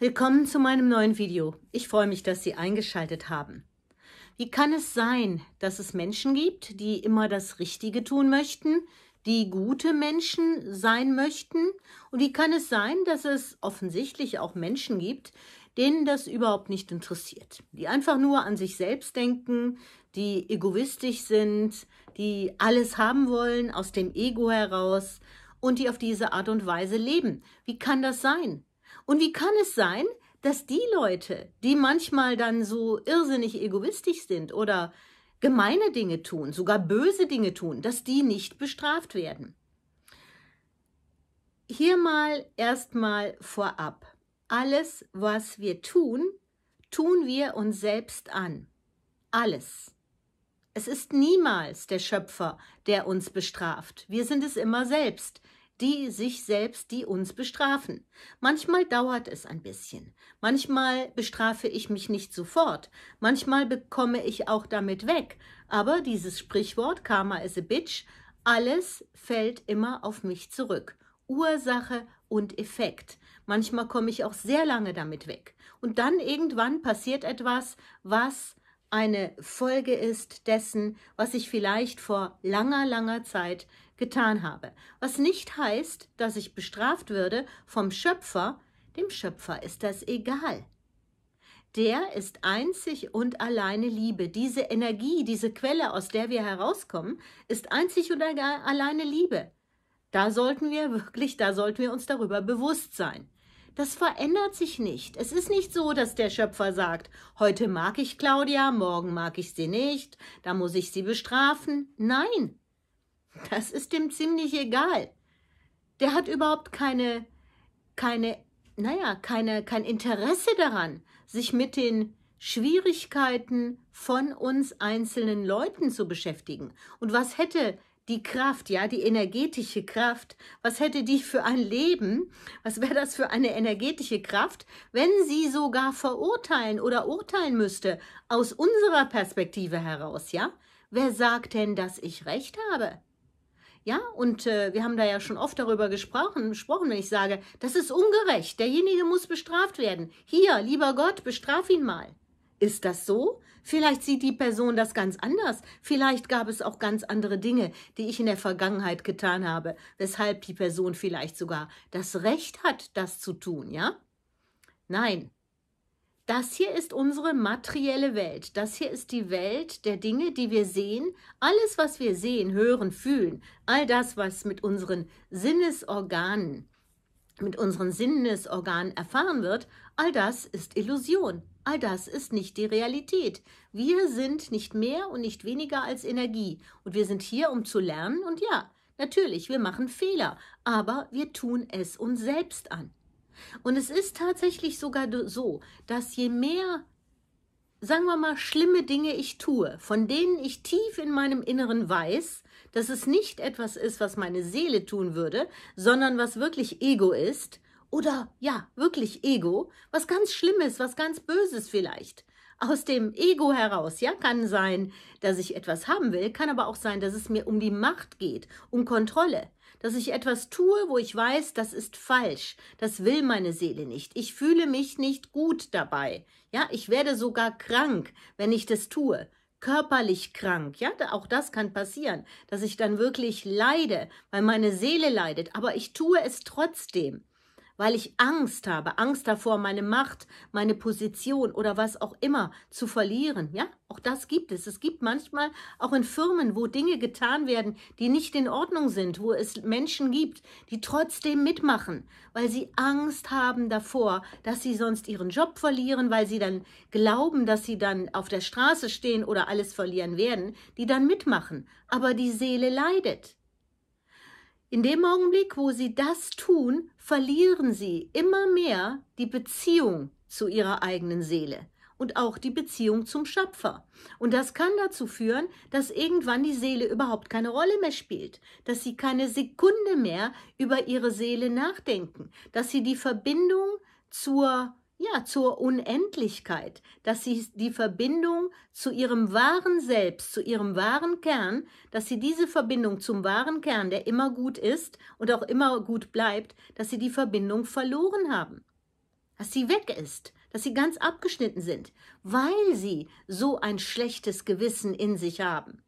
Willkommen zu meinem neuen Video. Ich freue mich, dass Sie eingeschaltet haben. Wie kann es sein, dass es Menschen gibt, die immer das Richtige tun möchten, die gute Menschen sein möchten? Und wie kann es sein, dass es offensichtlich auch Menschen gibt, denen das überhaupt nicht interessiert, die einfach nur an sich selbst denken, die egoistisch sind, die alles haben wollen aus dem Ego heraus und die auf diese Art und Weise leben? Wie kann das sein? Und wie kann es sein, dass die Leute, die manchmal dann so irrsinnig egoistisch sind oder gemeine Dinge tun, sogar böse Dinge tun, dass die nicht bestraft werden? Hier mal erstmal vorab. Alles, was wir tun, tun wir uns selbst an. Alles. Es ist niemals der Schöpfer, der uns bestraft. Wir sind es immer selbst, die sich selbst, die uns bestrafen. Manchmal dauert es ein bisschen. Manchmal bestrafe ich mich nicht sofort. Manchmal bekomme ich auch damit weg. Aber dieses Sprichwort Karma is a bitch, alles fällt immer auf mich zurück. Ursache und Effekt. Manchmal komme ich auch sehr lange damit weg. Und dann irgendwann passiert etwas, was eine Folge ist dessen, was ich vielleicht vor langer, langer Zeit getan habe. Was nicht heißt, dass ich bestraft würde vom Schöpfer, dem Schöpfer ist das egal. Der ist einzig und alleine Liebe. Diese Energie, diese Quelle, aus der wir herauskommen, ist einzig und alleine Liebe. Da sollten wir wirklich, da sollten wir uns darüber bewusst sein. Das verändert sich nicht. Es ist nicht so, dass der Schöpfer sagt, heute mag ich Claudia, morgen mag ich sie nicht, da muss ich sie bestrafen. Nein, das ist dem ziemlich egal. Der hat überhaupt keine, keine, naja, keine, kein Interesse daran, sich mit den Schwierigkeiten von uns einzelnen Leuten zu beschäftigen. Und was hätte die Kraft, ja, die energetische Kraft. Was hätte die für ein Leben? Was wäre das für eine energetische Kraft, wenn sie sogar verurteilen oder urteilen müsste aus unserer Perspektive heraus, ja? Wer sagt denn, dass ich recht habe? Ja, und äh, wir haben da ja schon oft darüber gesprochen, gesprochen, wenn ich sage, das ist ungerecht, derjenige muss bestraft werden. Hier, lieber Gott, bestraf ihn mal. Ist das so? Vielleicht sieht die Person das ganz anders. Vielleicht gab es auch ganz andere Dinge, die ich in der Vergangenheit getan habe, weshalb die Person vielleicht sogar das Recht hat, das zu tun, ja? Nein. Das hier ist unsere materielle Welt. Das hier ist die Welt der Dinge, die wir sehen. Alles, was wir sehen, hören, fühlen, all das, was mit unseren Sinnesorganen mit unseren Sinnesorganen erfahren wird, All das ist Illusion. All das ist nicht die Realität. Wir sind nicht mehr und nicht weniger als Energie. Und wir sind hier, um zu lernen. Und ja, natürlich, wir machen Fehler, aber wir tun es uns selbst an. Und es ist tatsächlich sogar so, dass je mehr, sagen wir mal, schlimme Dinge ich tue, von denen ich tief in meinem Inneren weiß, dass es nicht etwas ist, was meine Seele tun würde, sondern was wirklich Ego ist, oder ja, wirklich Ego, was ganz Schlimmes, was ganz Böses vielleicht. Aus dem Ego heraus, ja, kann sein, dass ich etwas haben will, kann aber auch sein, dass es mir um die Macht geht, um Kontrolle, dass ich etwas tue, wo ich weiß, das ist falsch, das will meine Seele nicht, ich fühle mich nicht gut dabei, ja, ich werde sogar krank, wenn ich das tue, körperlich krank. Ja, auch das kann passieren, dass ich dann wirklich leide, weil meine Seele leidet, aber ich tue es trotzdem weil ich Angst habe, Angst davor, meine Macht, meine Position oder was auch immer zu verlieren. Ja, auch das gibt es. Es gibt manchmal auch in Firmen, wo Dinge getan werden, die nicht in Ordnung sind, wo es Menschen gibt, die trotzdem mitmachen, weil sie Angst haben davor, dass sie sonst ihren Job verlieren, weil sie dann glauben, dass sie dann auf der Straße stehen oder alles verlieren werden, die dann mitmachen. Aber die Seele leidet. In dem Augenblick, wo sie das tun, verlieren sie immer mehr die Beziehung zu ihrer eigenen Seele und auch die Beziehung zum Schöpfer. Und das kann dazu führen, dass irgendwann die Seele überhaupt keine Rolle mehr spielt, dass sie keine Sekunde mehr über ihre Seele nachdenken, dass sie die Verbindung zur ja, zur Unendlichkeit, dass sie die Verbindung zu ihrem wahren Selbst, zu ihrem wahren Kern, dass sie diese Verbindung zum wahren Kern, der immer gut ist und auch immer gut bleibt, dass sie die Verbindung verloren haben, dass sie weg ist, dass sie ganz abgeschnitten sind, weil sie so ein schlechtes Gewissen in sich haben.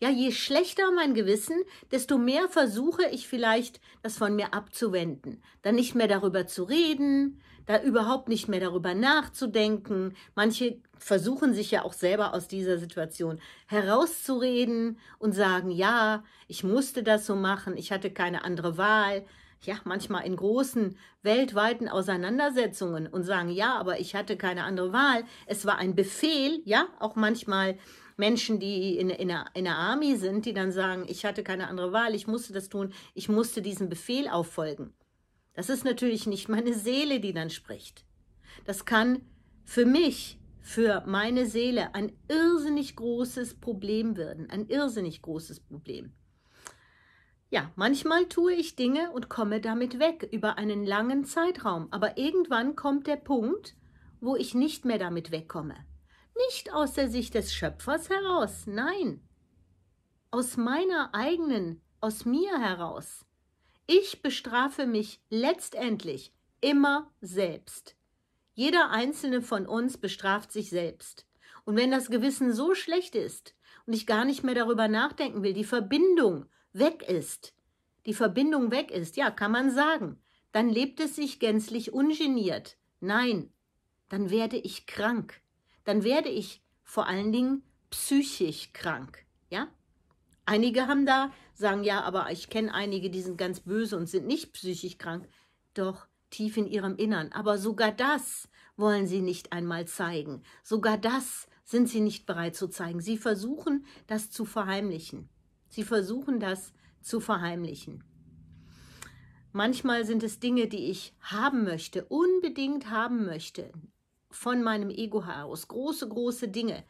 Ja, je schlechter mein Gewissen, desto mehr versuche ich vielleicht, das von mir abzuwenden. Dann nicht mehr darüber zu reden, da überhaupt nicht mehr darüber nachzudenken. Manche versuchen sich ja auch selber aus dieser Situation herauszureden und sagen, ja, ich musste das so machen, ich hatte keine andere Wahl. Ja, manchmal in großen weltweiten Auseinandersetzungen und sagen, ja, aber ich hatte keine andere Wahl. Es war ein Befehl, ja, auch manchmal Menschen, die in, in, der, in der Army sind, die dann sagen, ich hatte keine andere Wahl, ich musste das tun, ich musste diesem Befehl auffolgen. Das ist natürlich nicht meine Seele, die dann spricht. Das kann für mich, für meine Seele ein irrsinnig großes Problem werden, ein irrsinnig großes Problem. Ja, manchmal tue ich Dinge und komme damit weg über einen langen Zeitraum, aber irgendwann kommt der Punkt, wo ich nicht mehr damit wegkomme nicht aus der Sicht des Schöpfers heraus, nein, aus meiner eigenen, aus mir heraus. Ich bestrafe mich letztendlich immer selbst. Jeder einzelne von uns bestraft sich selbst. Und wenn das Gewissen so schlecht ist und ich gar nicht mehr darüber nachdenken will, die Verbindung weg ist, die Verbindung weg ist, ja, kann man sagen, dann lebt es sich gänzlich ungeniert. Nein, dann werde ich krank dann werde ich vor allen Dingen psychisch krank. Ja? Einige haben da, sagen ja, aber ich kenne einige, die sind ganz böse und sind nicht psychisch krank. Doch tief in ihrem Innern. Aber sogar das wollen sie nicht einmal zeigen. Sogar das sind sie nicht bereit zu zeigen. Sie versuchen, das zu verheimlichen. Sie versuchen, das zu verheimlichen. Manchmal sind es Dinge, die ich haben möchte, unbedingt haben möchte, von meinem Ego heraus große, große Dinge,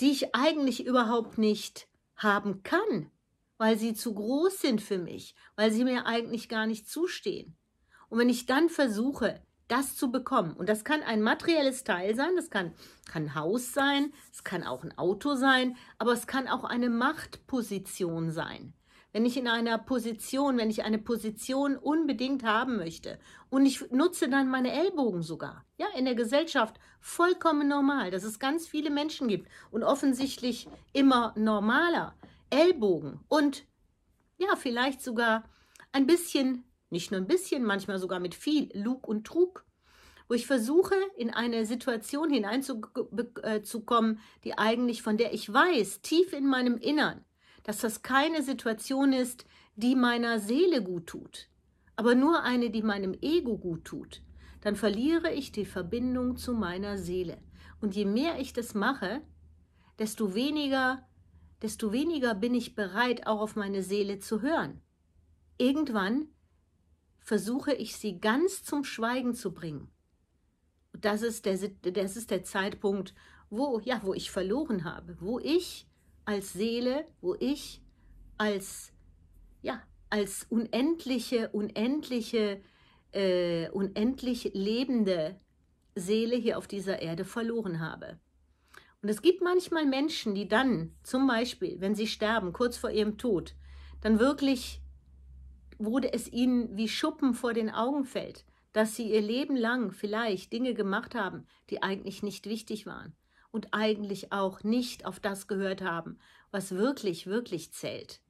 die ich eigentlich überhaupt nicht haben kann, weil sie zu groß sind für mich, weil sie mir eigentlich gar nicht zustehen. Und wenn ich dann versuche, das zu bekommen, und das kann ein materielles Teil sein, das kann, kann ein Haus sein, es kann auch ein Auto sein, aber es kann auch eine Machtposition sein wenn ich in einer Position, wenn ich eine Position unbedingt haben möchte und ich nutze dann meine Ellbogen sogar, ja, in der Gesellschaft vollkommen normal, dass es ganz viele Menschen gibt und offensichtlich immer normaler, Ellbogen und ja, vielleicht sogar ein bisschen, nicht nur ein bisschen, manchmal sogar mit viel Lug und Trug wo ich versuche, in eine Situation hineinzukommen, äh, die eigentlich, von der ich weiß, tief in meinem Innern, dass das keine Situation ist, die meiner Seele gut tut, aber nur eine, die meinem Ego gut tut, dann verliere ich die Verbindung zu meiner Seele. Und je mehr ich das mache, desto weniger, desto weniger bin ich bereit, auch auf meine Seele zu hören. Irgendwann versuche ich sie ganz zum Schweigen zu bringen. das ist der, das ist der Zeitpunkt, wo, ja, wo ich verloren habe, wo ich als Seele, wo ich als, ja, als unendliche, unendliche, äh, unendlich lebende Seele hier auf dieser Erde verloren habe. Und es gibt manchmal Menschen, die dann, zum Beispiel, wenn sie sterben, kurz vor ihrem Tod, dann wirklich wurde es ihnen wie Schuppen vor den Augen fällt, dass sie ihr Leben lang vielleicht Dinge gemacht haben, die eigentlich nicht wichtig waren und eigentlich auch nicht auf das gehört haben, was wirklich, wirklich zählt.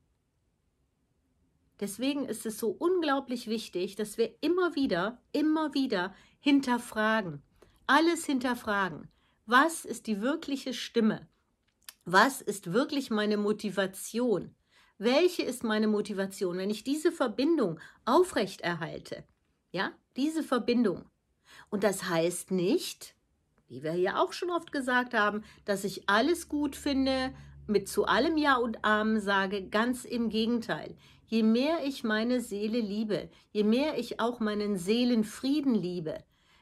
Deswegen ist es so unglaublich wichtig, dass wir immer wieder, immer wieder hinterfragen, alles hinterfragen. Was ist die wirkliche Stimme? Was ist wirklich meine Motivation? Welche ist meine Motivation, wenn ich diese Verbindung aufrechterhalte? Ja, diese Verbindung. Und das heißt nicht, wie wir hier auch schon oft gesagt haben, dass ich alles gut finde, mit zu allem Ja und Amen sage, ganz im Gegenteil. Je mehr ich meine Seele liebe, je mehr ich auch meinen Seelenfrieden liebe,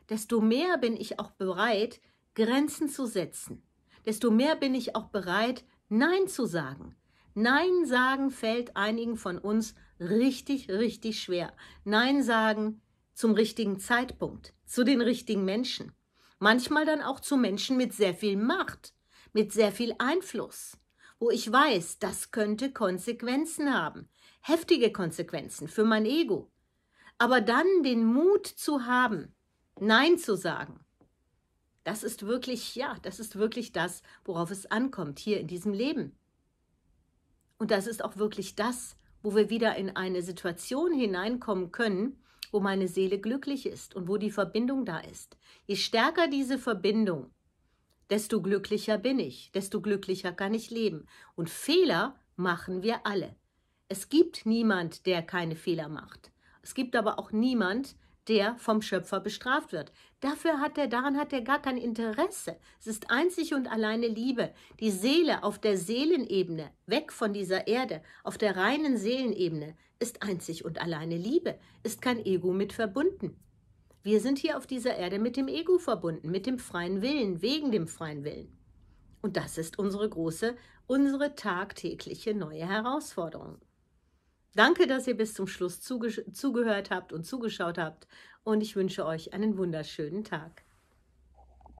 desto mehr bin ich auch bereit, Grenzen zu setzen. Desto mehr bin ich auch bereit, Nein zu sagen. Nein sagen fällt einigen von uns richtig, richtig schwer. Nein sagen zum richtigen Zeitpunkt, zu den richtigen Menschen manchmal dann auch zu Menschen mit sehr viel Macht, mit sehr viel Einfluss, wo ich weiß, das könnte Konsequenzen haben, heftige Konsequenzen für mein Ego. Aber dann den Mut zu haben, Nein zu sagen, das ist wirklich, ja, das ist wirklich das, worauf es ankommt hier in diesem Leben. Und das ist auch wirklich das, wo wir wieder in eine Situation hineinkommen können, wo meine Seele glücklich ist und wo die Verbindung da ist. Je stärker diese Verbindung, desto glücklicher bin ich, desto glücklicher kann ich leben. Und Fehler machen wir alle. Es gibt niemand, der keine Fehler macht. Es gibt aber auch niemand, der vom Schöpfer bestraft wird. Dafür hat er, daran hat er gar kein Interesse. Es ist einzig und alleine Liebe. Die Seele auf der Seelenebene, weg von dieser Erde, auf der reinen Seelenebene, ist einzig und alleine Liebe, ist kein Ego mit verbunden. Wir sind hier auf dieser Erde mit dem Ego verbunden, mit dem freien Willen, wegen dem freien Willen. Und das ist unsere große, unsere tagtägliche neue Herausforderung. Danke, dass ihr bis zum Schluss zuge zugehört habt und zugeschaut habt und ich wünsche euch einen wunderschönen Tag.